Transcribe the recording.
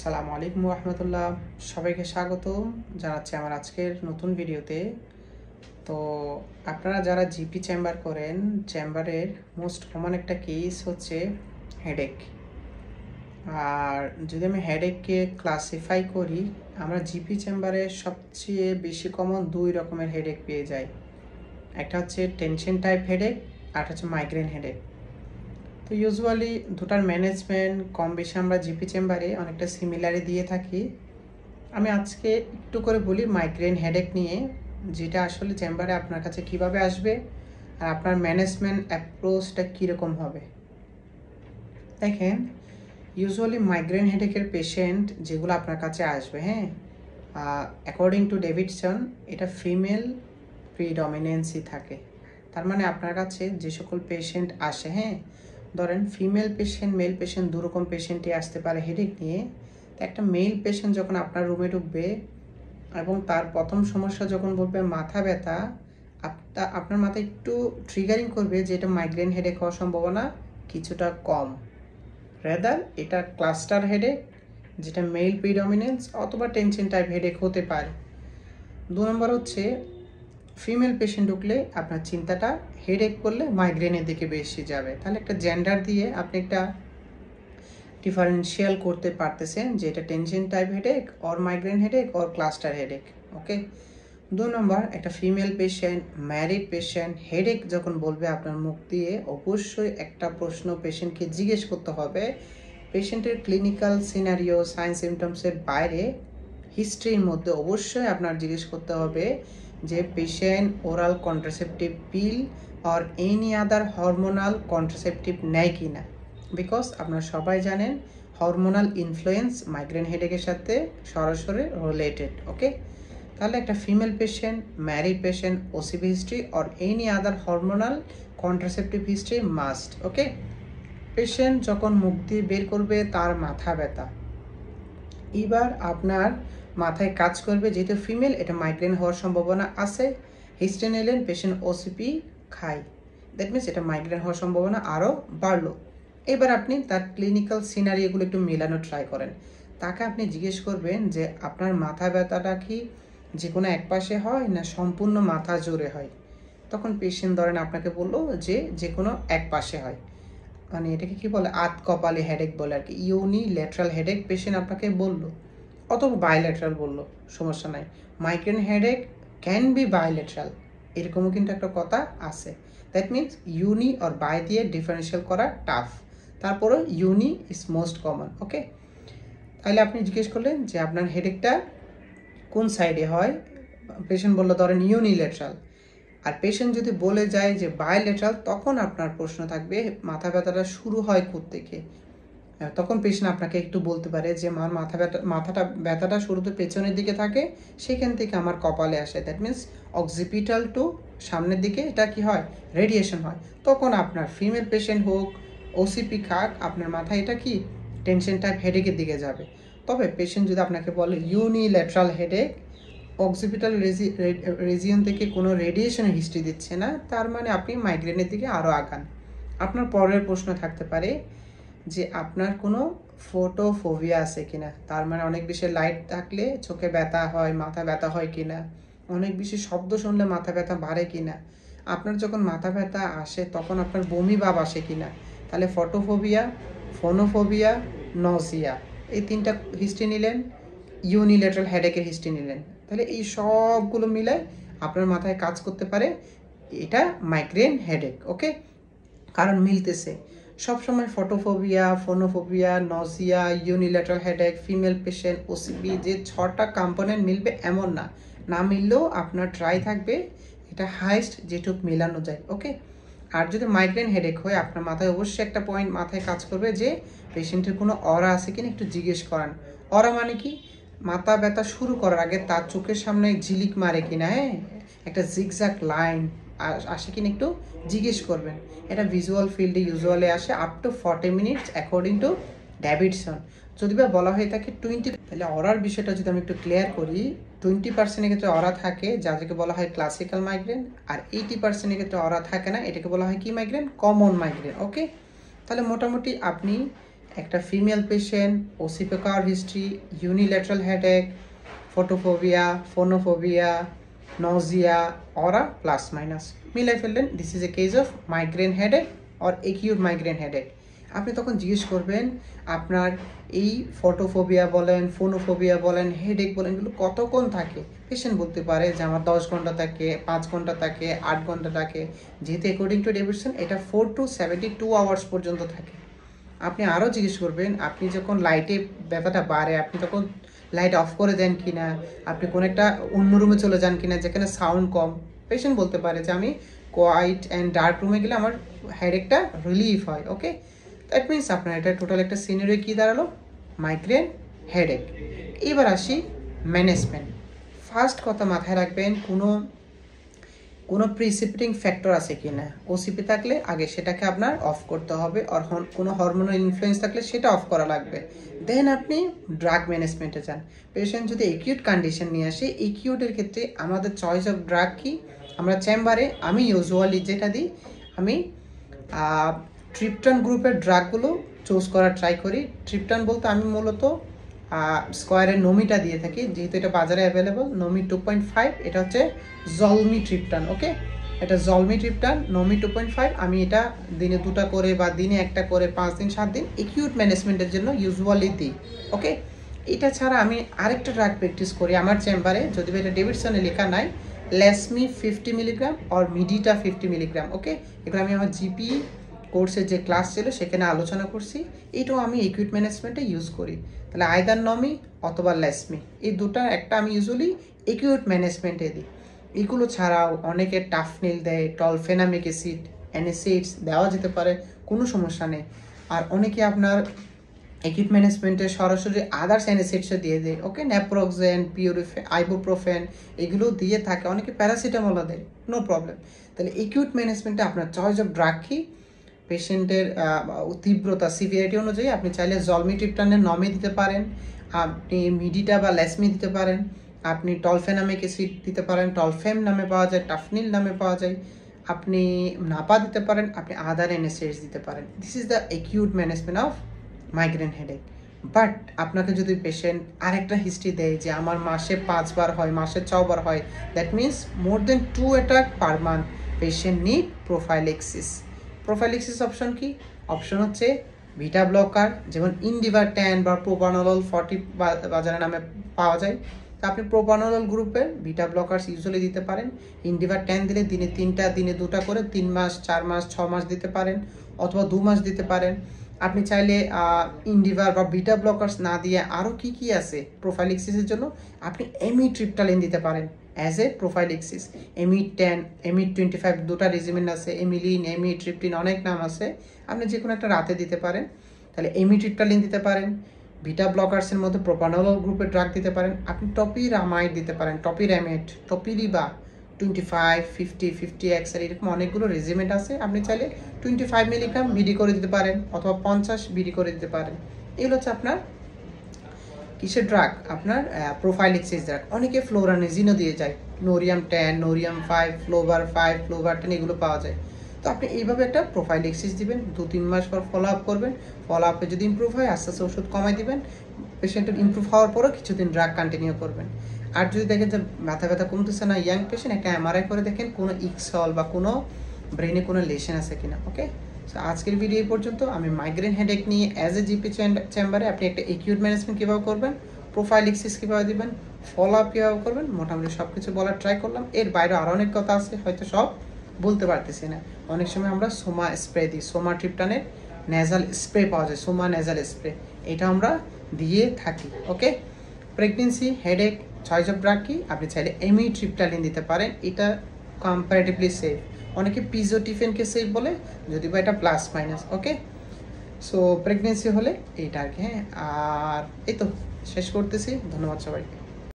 সালাম আলাইকুম রহমতুল্লাহ সবাইকে স্বাগত জানাচ্ছি আমার আজকের নতুন ভিডিওতে তো আপনারা যারা জিপি চেম্বার করেন চেম্বারের মোস্ট কমন একটা কেস হচ্ছে হেডেক আর যদি আমি হেডেককে ক্লাসিফাই করি আমরা জিপি চেম্বারে সবচেয়ে বেশি কমন দুই রকমের হেডেক পেয়ে যাই একটা হচ্ছে টেনশন টাইপ হেডেক আর হচ্ছে মাইগ্রেন হেডেক তো ইউজুয়ালি দুটার ম্যানেজমেন্ট কম বেশি আমরা জিপি চেম্বারে অনেকটা সিমিলারে দিয়ে থাকি আমি আজকে একটু করে বলি মাইগ্রেন হেডেক নিয়ে যেটা আসলে চেম্বারে আপনার কাছে কিভাবে আসবে আর আপনার ম্যানেজমেন্ট অ্যাপ্রোচটা কীরকম হবে দেখেন ইউজুয়ালি মাইগ্রেন হেডেকের পেশেন্ট যেগুলো আপনার কাছে আসবে হ্যাঁ অ্যাকর্ডিং টু ডেভিডসন এটা ফিমেল প্রিডমিনেন্সি থাকে তার মানে আপনার কাছে যে সকল পেশেন্ট আসে হ্যাঁ ধরেন ফিমেল পেশেন্ট মেল পেশেন্ট দুরকম পেশেন্টই আসতে পারে হেডেক নিয়ে একটা মেল পেশেন্ট যখন আপনার রুমে ঢুকবে এবং তার প্রথম সমস্যা যখন বলবে মাথা ব্যথা আপনার মাথা একটু ট্রিগারিং করবে যে এটা মাইগ্রেন হেডেক হওয়ার সম্ভাবনা কিছুটা কম রেদার এটা ক্লাস্টার হেডেক যেটা মেল প্রিডমিনেন্স অথবা টেনশন টাইপ হেডেক হতে পারে দু নম্বর হচ্ছে ফিমেল পেশেন্ট ঢুকলে আপনার চিন্তাটা হেডেক করলে মাইগ্রেনের দিকে বেশি যাবে তাহলে একটা জেন্ডার দিয়ে আপনি একটা ডিফারেন্সিয়াল করতে পারতেছেন যে এটা tension type headache or migraine headache or cluster headache okay দু নম্বর একটা female patient married patient headache যখন বলবে আপনার মুখ দিয়ে অবশ্যই একটা প্রশ্ন পেশেন্টকে জিজ্ঞেস করতে হবে পেশেন্টের ক্লিনিক্যাল সিনারিও সাইন সিমটমসের বাইরে হিস্ট্রির মধ্যে অবশ্যই আপনার জিজ্ঞেস করতে হবে যে patient oral contraceptive pill or any other hormonal contraceptive নেয় কি না বিকজ আপনারা সবাই জানেন হরমোনাল ইনফ্লুয়েন্স মাইগ্রেন হেডেকের সাথে সরাসরি রিলেটেড ওকে তাহলে একটা female patient married patient OCP history or any other hormonal contraceptive history must okay patient যখন মুক্তি বের করবে তার মাথা ব্যথা এবার আপনার মাথায় কাজ করবে যেহেতু ফিমেল এটা মাইগ্রেন হওয়ার সম্ভাবনা আছে হিস্ট্রি এলেন পেশেন্ট ওসিপি খাই দ্যাট মিনস এটা মাইগ্রেন হওয়ার সম্ভাবনা আরও বাড়লো এবার আপনি তার ক্লিনিক্যাল সিনারি এগুলো একটু মেলানো ট্রাই করেন তাকে আপনি জিজ্ঞেস করবেন যে আপনার মাথা ব্যথাটা কি যে কোনো এক পাশে হয় না সম্পূর্ণ মাথা জোরে হয় তখন পেশেন্ট ধরেন আপনাকে বললো যে যে কোনো এক পাশে হয় মানে এটাকে কি বলে আত কপালে হেডেক বলে আর কি ইউনি ল্যাটারাল হেডেক পেশেন্ট আপনাকে বললো অথবা বাইল্যাটারাল বললো সমস্যা নাই migraine headache can be bilateral এরকমও কিন্তু একটা কথা আছে that means uni or bi দিয়ে ডিফারেন্সিয়াল করা টাফ তারপরে uni is most common okay তাহলে আপনি জিজ্ঞেস করলেন যে আপনার হেডেকটা কোন সাইডে হয় পেশেন্ট বললো ধরেন ইউনিলেটারাল আর পেশেন্ট যদি বলে যায় যে বাইলেটারাল তখন আপনার প্রশ্ন থাকবে মাথা ব্যথাটা শুরু হয় থেকে তখন পেশেন্ট আপনাকে একটু বলতে পারে যে আমার মাথা ব্যথা মাথাটা ব্যথাটা শুরুতে পেছনের দিকে থাকে সেখান থেকে আমার কপালে আসে দ্যাট মিন্স অক্সিপিটাল টু সামনের দিকে এটা কি হয় রেডিয়েশন হয় তখন আপনার ফিমেল পেশেন্ট হোক ওসিপি খাক আপনার মাথায় এটা কি টেনশনটা হেডেকের দিকে যাবে তবে পেশেন্ট যদি আপনাকে বলে ইউনিল্যাট্রাল হেডেক অক্সিপিটাল রেজিয়ন থেকে কোনো রেডিয়েশন হিস্ট্রি দিচ্ছে না তার মানে আপনি মাইগ্রেনের দিকে আরও আগান আপনার পরের প্রশ্ন থাকতে পারে যে আপনার কোনো ফোটোফোবিয়া আছে কিনা তার মানে অনেক বেশি লাইট থাকলে চোখে ব্যথা হয় মাথা ব্যথা হয় কিনা অনেক বেশি শব্দ শুনলে মাথা ব্যথা বাড়ে কিনা আপনার যখন মাথা ব্যথা আসে তখন আপনার বমি ভাব আসে কিনা তাহলে ফটোফোবিয়া ফোনোফোবিয়া নজিয়া এই তিনটা হিস্ট্রি নিলেন ইউনিলেটারাল হেডেকের হিস্ট্রি নিলেন তাহলে এই সবগুলো মিলে আপনার মাথায় কাজ করতে পারে এটা মাইগ্রেন হেডেক ওকে কারণ মিলতেছে সবসময় photophobia phonophobia nausea unilateral headache female patient OCP যে ছটা কম্পোনেন্ট মিলবে এমন না না মিললেও আপনার ট্রাই থাকবে এটা হাইস্ট যেটুক মেলানো যায় ওকে আর যদি মাইগ্রেন হেডেক হয় আপনার মাথায় অবশ্যই একটা পয়েন্ট মাথায় কাজ করবে যে পেশেন্টের কোনো অরা আছে কিনা একটু জিজ্ঞেস করান অরা মানে কি মাথা ব্যথা শুরু করার আগে তার চোখের সামনে ঝিলিক মারে কিনা হ্যাঁ একটা জিগজাক লাইন আসে কিনা একটু জিজ্ঞেস করবেন এটা ভিজুয়াল ফিল্ডে ইউজুয়ালি আসে up to forty minutes according to Davidson যদি বা বলা হয়ে থাকে টোয়েন্টি তাহলে অরার বিষয়টা যদি আমি একটু ক্লিয়ার করি টোয়েন্টি পার্সেন্টের ক্ষেত্রে অরা থাকে যাদেরকে বলা হয় ক্লাসিক্যাল মাইগ্রেন আর এইটি পার্সেন্টের ক্ষেত্রে অরা থাকে না এটাকে বলা হয় কি মাইগ্রেন কমন মাইগ্রেন ওকে তাহলে মোটামুটি আপনি একটা ফিমেল পেশেন্ট ওসিপেকার history unilateral headache photophobia phonophobia nausea aura plus minus মিলাই ফেললেন this is a case of migraine headache or acute migraine headache আপনি তখন জিজ্ঞেস করবেন আপনার এই ফটোফোবিয়া বলেন ফোনোফোবিয়া বলেন হেডেক বলেন এগুলো কতক্ষণ থাকে পেশেন্ট বলতে পারে যে আমার দশ ঘন্টা থাকে পাঁচ ঘন্টা থাকে আট ঘন্টা থাকে যেহেতু অ্যাকর্ডিং টু ডেভিশন এটা four to seventy two hours পর্যন্ত থাকে আপনি আরও জিজ্ঞেস করবেন আপনি যখন লাইটে ব্যথাটা বাড়ে আপনি তখন লাইট অফ করে দেন কি না আপনি কোনো একটা অন্য রুমে চলে যান কি না যেখানে সাউন্ড কম পেশেন্ট বলতে পারে যে আমি কোয়াইট অ্যান্ড ডার্ক রুমে গেলে আমার হেডেকটা রিলিফ হয় ওকে দ্যাট মিনস আপনার এটা টোটাল একটা সিনারি কী দাঁড়ালো মাইগ্রেন হেডেক এবার আসি ম্যানেজমেন্ট ফার্স্ট কথা মাথায় রাখবেন কোনো কোনো প্রিসিপিটিং ফ্যাক্টর আছে কি না ওসিপি থাকলে আগে সেটাকে আপনার অফ করতে হবে আর কোনো হরমোনাল ইনফ্লুয়েন্স থাকলে সেটা অফ করা লাগবে দেন আপনি ড্রাগ ম্যানেজমেন্টে যান পেশেন্ট যদি একিউট কন্ডিশন নিয়ে আসে একিউটের ক্ষেত্রে আমাদের চয়েস অফ ড্রাগ কি আমরা চেম্বারে আমি ইউজুয়ালি যেটা দিই আমি ট্রিপটন গ্রুপের ড্রাগগুলো চুজ করার ট্রাই করি ট্রিপটন বলতে আমি মূলত স্কোয়ারের নমিটা দিয়ে থাকি যেহেতু এটা বাজারে অ্যাভেলেবল নমি টু পয়েন্ট ফাইভ এটা হচ্ছে জলমি ট্রিপটান ওকে এটা জলমি ট্রিপটান নমি টু পয়েন্ট ফাইভ আমি এটা দিনে দুটা করে বা দিনে একটা করে পাঁচ দিন সাত দিন একিউট ম্যানেজমেন্টের জন্য ইউজুয়ালি দিই ওকে এটা ছাড়া আমি আরেকটা ড্রাগ প্র্যাকটিস করি আমার চেম্বারে যদি এটা ডেভিডসনে লেখা নাই লেসমি ফিফটি মিলিগ্রাম আর মিডিটা ফিফটি মিলিগ্রাম ওকে এগুলো আমি আমার জিপি কোর্সের যে ক্লাস ছিল সেখানে আলোচনা করছি এইটাও আমি ইকুইট ম্যানেজমেন্টে ইউজ করি তাহলে আয়দার নমি অথবা লেসমি এই দুটার একটা আমি ইউজুয়ালি ইকুইট ম্যানেজমেন্টে দিই এগুলো ছাড়াও অনেকে টাফনিল দেয় টলফেনামিক অ্যাসিড অ্যানিসিডস দেওয়া যেতে পারে কোনো সমস্যা নেই আর অনেকে আপনার ইকুইট ম্যানেজমেন্টে সরাসরি আদার্স অ্যানেসিডসও দিয়ে দেয় ওকে ন্যাপ্রোক্সেন পিউরিফে আইবোপ্রোফেন এগুলো দিয়ে থাকে অনেকে প্যারাসিটামলও দেয় নো প্রবলেম তাহলে ইকুইট ম্যানেজমেন্টে আপনার চয়েস অফ ড্রাগ কী পেশেন্টের তীব্রতা সিভিয়ারিটি অনুযায়ী আপনি চাইলে জলমিট্রিপটানের নমে দিতে পারেন আপনি মিডিটা বা ল্যাসমি দিতে পারেন আপনি টলফেনামিক অ্যাসিড দিতে পারেন টলফেম নামে পাওয়া যায় টাফনিল নামে পাওয়া যায় আপনি নাপা দিতে পারেন আপনি আদার এনএসএস দিতে পারেন this is the acute management of migraine headache but আপনাকে যদি পেশেন্ট আরেকটা হিস্ট্রি দেয় যে আমার মাসে পাঁচবার হয় মাসে ছবার হয় that means more than two attack per month patient need prophylaxis prophylaxis option কি অপশন হচ্ছে ভিটা ব্লকার যেমন ইন্ডিভার ট্যান বা প্রোপানোলল ফর্টি বাজারে নামে পাওয়া যায় তা আপনি প্রোপানোলল গ্রুপের ভিটা ব্লকার্স ইউজুয়ালি দিতে পারেন ইন্ডিভার ট্যান দিলে দিনে তিনটা দিনে দুটা করে তিন মাস চার মাস ছ মাস দিতে পারেন অথবা দু মাস দিতে পারেন আপনি চাইলে ইন্ডিভার বা বিটা ব্লকার্স না দিয়ে আরও কি কি আছে প্রোফাইলিক্সিসের জন্য আপনি এমি ট্রিপটালিন দিতে পারেন as a prophylaxis ami ten ami twenty five দুটা রেজিমেন্ট আছে এমিলিন এমি ট্রিপটিন অনেক নাম আছে আপনি যে কোনো একটা রাতে দিতে পারেন তাহলে এমি ট্রিপটালিন দিতে পারেন ভিটা ব্লকার্সের মধ্যে প্রোপানোল গ্রুপের ড্রাগ দিতে পারেন আপনি টপি রামাইড দিতে পারেন টপি টপি টপিরিবা টোয়েন্টি ফাইভ ফিফটি ফিফটি এক্সের এরকম অনেকগুলো রেজিমেন্ট আছে আপনি চাইলে টোয়েন্টি ফাইভ মিলিগ্রাম বিডি করে দিতে পারেন অথবা পঞ্চাশ বিডি করে দিতে পারেন এগুলো হচ্ছে আপনার কিসের ড্রাগ আপনার প্রোফাইল এক্সচেঞ্জ ড্রাগ অনেকে ফ্লোরানেজিনও দিয়ে যায় নোরিয়াম টেন নোরিয়াম ফাইভ ফ্লোভার ফাইভ ফ্লোভার টেন এগুলো পাওয়া যায় তো আপনি এইভাবে একটা প্রোফাইল এক্সচেঞ্জ দিবেন দু তিন মাস পর ফলো আপ করবেন ফলো আপে যদি ইম্প্রুভ হয় আস্তে আস্তে ওষুধ কমাই দিবেন পেশেন্টের ইম্প্রুভ হওয়ার পরও কিছুদিন ড্রাগ কন্টিনিউ করবেন আর যদি দেখেন যে মাথা ব্যথা কমতেছে না ইয়াং পেশেন্ট একটা এমআরআই করে দেখেন কোনো ইক্সল বা কোনো ব্রেনে কোনো লেশন আছে কিনা ওকে সো আজকের ভিডিও এই পর্যন্ত আমি মাইগ্রেন হেডেক নিয়ে অ্যাজ এ জিপি চেম্বারে আপনি একটা একিউট ম্যানেজমেন্ট কীভাবে করবেন প্রোফাইল এক্সিস কীভাবে দেবেন ফলো আপ কীভাবে করবেন মোটামুটি সব কিছু বলার ট্রাই করলাম এর বাইরে আরও অনেক কথা আছে হয়তো সব বলতে পারতেছি না অনেক সময় আমরা সোমা স্প্রে দিই সোমা ট্রিপটানের ন্যাজাল স্প্রে পাওয়া যায় সোমা ন্যাজাল স্প্রে এটা আমরা দিয়ে থাকি ওকে প্রেগনেন্সি হেডেক ছয় জব ব্রাকি আপনি চাইলে এমই ট্রিপটালিন দিতে পারেন এটা কম্পারেটিভলি সেফ অনেকে পিজো টিফেনকে সেফ বলে যদি বা এটা plus minus okay so pregnancy হলে এইটা আর কি হ্যাঁ আর এই তো শেষ করতেছি ধন্যবাদ সবাইকে